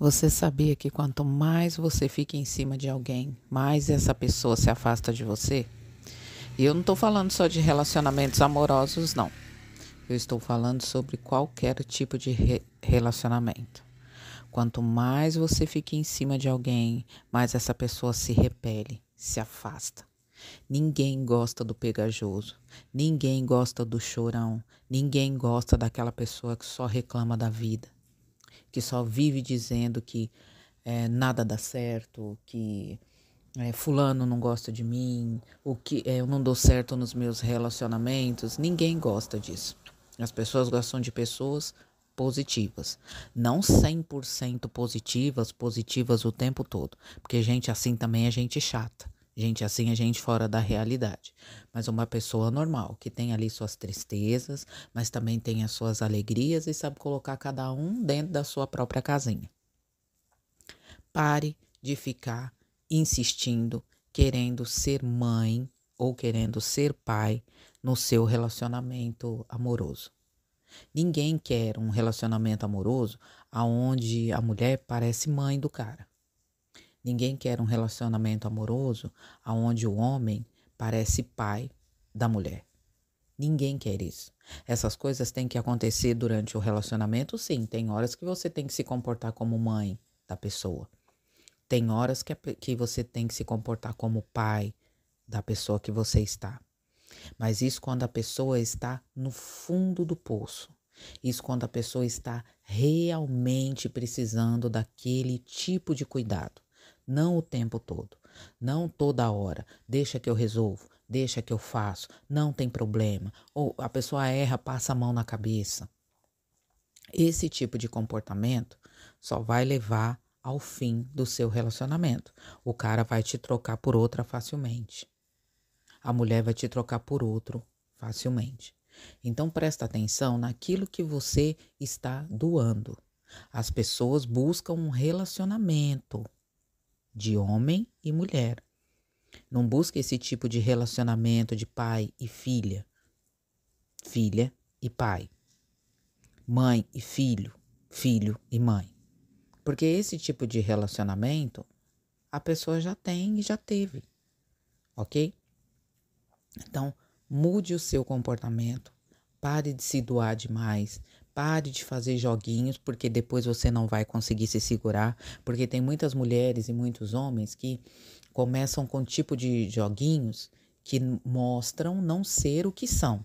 Você sabia que quanto mais você fica em cima de alguém, mais essa pessoa se afasta de você? E eu não estou falando só de relacionamentos amorosos, não. Eu estou falando sobre qualquer tipo de re relacionamento. Quanto mais você fica em cima de alguém, mais essa pessoa se repele, se afasta. Ninguém gosta do pegajoso, ninguém gosta do chorão, ninguém gosta daquela pessoa que só reclama da vida que só vive dizendo que é, nada dá certo, que é, fulano não gosta de mim, o que é, eu não dou certo nos meus relacionamentos. Ninguém gosta disso. As pessoas gostam de pessoas positivas, não 100% positivas, positivas o tempo todo, porque gente assim também é gente chata. Gente assim é gente fora da realidade. Mas uma pessoa normal, que tem ali suas tristezas, mas também tem as suas alegrias e sabe colocar cada um dentro da sua própria casinha. Pare de ficar insistindo, querendo ser mãe ou querendo ser pai no seu relacionamento amoroso. Ninguém quer um relacionamento amoroso aonde a mulher parece mãe do cara. Ninguém quer um relacionamento amoroso onde o homem parece pai da mulher. Ninguém quer isso. Essas coisas têm que acontecer durante o relacionamento, sim. Tem horas que você tem que se comportar como mãe da pessoa. Tem horas que, é que você tem que se comportar como pai da pessoa que você está. Mas isso quando a pessoa está no fundo do poço. Isso quando a pessoa está realmente precisando daquele tipo de cuidado. Não o tempo todo, não toda hora. Deixa que eu resolvo, deixa que eu faço, não tem problema. Ou a pessoa erra, passa a mão na cabeça. Esse tipo de comportamento só vai levar ao fim do seu relacionamento. O cara vai te trocar por outra facilmente. A mulher vai te trocar por outro facilmente. Então presta atenção naquilo que você está doando. As pessoas buscam um relacionamento de homem e mulher. Não busque esse tipo de relacionamento de pai e filha, filha e pai, mãe e filho, filho e mãe. Porque esse tipo de relacionamento a pessoa já tem e já teve, ok? Então, mude o seu comportamento, pare de se doar demais, Pare de fazer joguinhos, porque depois você não vai conseguir se segurar. Porque tem muitas mulheres e muitos homens que começam com tipo de joguinhos que mostram não ser o que são.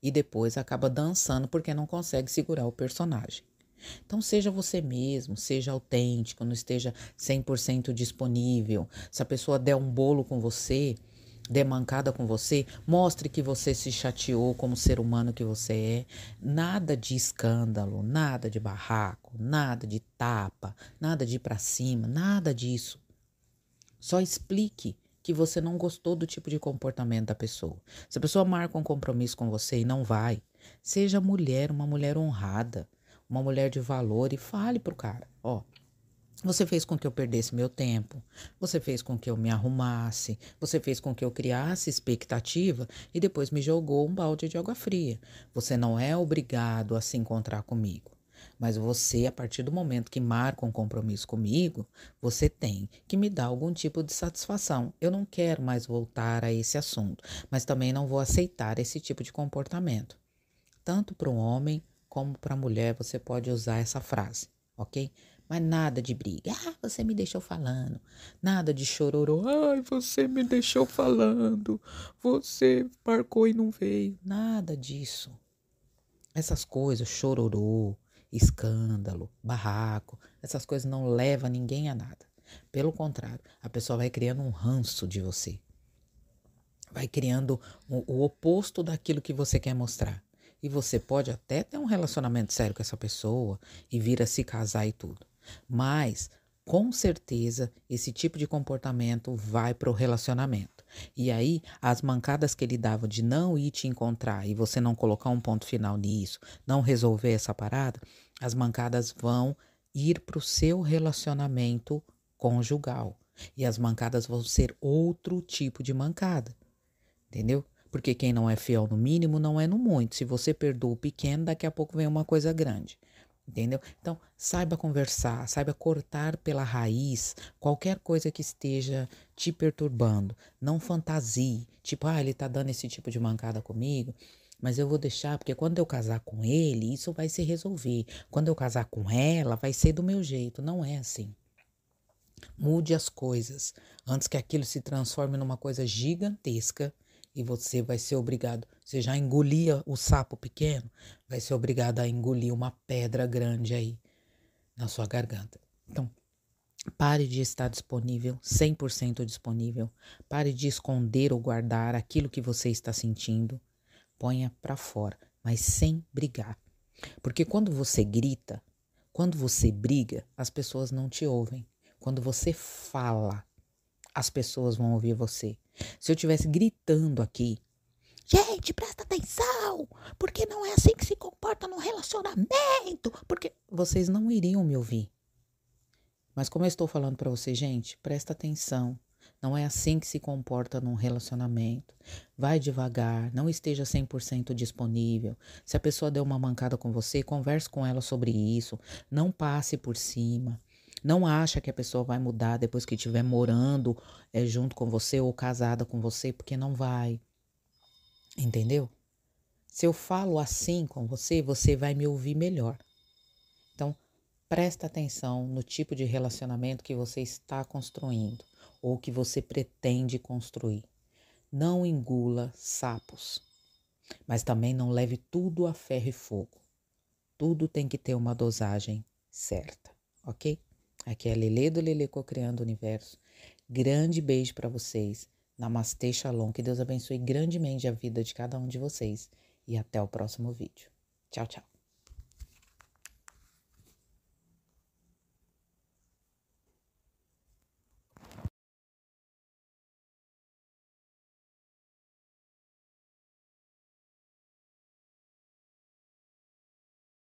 E depois acaba dançando porque não consegue segurar o personagem. Então, seja você mesmo, seja autêntico, não esteja 100% disponível. Se a pessoa der um bolo com você, dê mancada com você, mostre que você se chateou como ser humano que você é. Nada de escândalo, nada de barraco, nada de tapa, nada de ir para cima, nada disso. Só explique que você não gostou do tipo de comportamento da pessoa. Se a pessoa marca um compromisso com você e não vai, seja mulher, uma mulher honrada, uma mulher de valor e fale pro cara, ó, oh, você fez com que eu perdesse meu tempo, você fez com que eu me arrumasse, você fez com que eu criasse expectativa e depois me jogou um balde de água fria. Você não é obrigado a se encontrar comigo, mas você, a partir do momento que marca um compromisso comigo, você tem que me dar algum tipo de satisfação. Eu não quero mais voltar a esse assunto, mas também não vou aceitar esse tipo de comportamento. Tanto para o homem como para a mulher, você pode usar essa frase, ok? Mas nada de briga. Ah, você me deixou falando. Nada de chororô. Ai, você me deixou falando. Você marcou e não veio. Nada disso. Essas coisas, chororô, escândalo, barraco, essas coisas não levam ninguém a nada. Pelo contrário, a pessoa vai criando um ranço de você. Vai criando o, o oposto daquilo que você quer mostrar. E você pode até ter um relacionamento sério com essa pessoa e vir a se casar e tudo. Mas, com certeza, esse tipo de comportamento vai para o relacionamento. E aí, as mancadas que ele dava de não ir te encontrar e você não colocar um ponto final nisso, não resolver essa parada, as mancadas vão ir para o seu relacionamento conjugal. E as mancadas vão ser outro tipo de mancada. Entendeu? Porque quem não é fiel no mínimo não é no muito. Se você perdoa o pequeno, daqui a pouco vem uma coisa grande entendeu? Então, saiba conversar, saiba cortar pela raiz qualquer coisa que esteja te perturbando. Não fantasie, tipo, ah, ele tá dando esse tipo de mancada comigo, mas eu vou deixar, porque quando eu casar com ele, isso vai se resolver. Quando eu casar com ela, vai ser do meu jeito. Não é assim. Mude as coisas antes que aquilo se transforme numa coisa gigantesca e você vai ser obrigado. Você já engolia o sapo pequeno, vai ser obrigado a engolir uma pedra grande aí na sua garganta. Então, Pare de estar disponível, 100% disponível. Pare de esconder ou guardar aquilo que você está sentindo. Ponha para fora, mas sem brigar. Porque quando você grita, quando você briga, as pessoas não te ouvem. Quando você fala, as pessoas vão ouvir você. Se eu estivesse gritando aqui, gente, presta atenção, porque não é assim que se comporta no relacionamento, porque vocês não iriam me ouvir. Mas como eu estou falando para vocês, gente, presta atenção. Não é assim que se comporta num relacionamento. Vai devagar, não esteja 100% disponível. Se a pessoa deu uma mancada com você, converse com ela sobre isso. Não passe por cima. Não acha que a pessoa vai mudar depois que estiver morando é, junto com você ou casada com você, porque não vai. Entendeu? Se eu falo assim com você, você vai me ouvir melhor. Então, presta atenção no tipo de relacionamento que você está construindo ou que você pretende construir. Não engula sapos, mas também não leve tudo a ferro e fogo. Tudo tem que ter uma dosagem certa, ok? Aqui é a Lele do Lele Cocriando o Universo. Grande beijo para vocês. Namastê, Shalom. Que Deus abençoe grandemente a vida de cada um de vocês. E até o próximo vídeo. Tchau, tchau.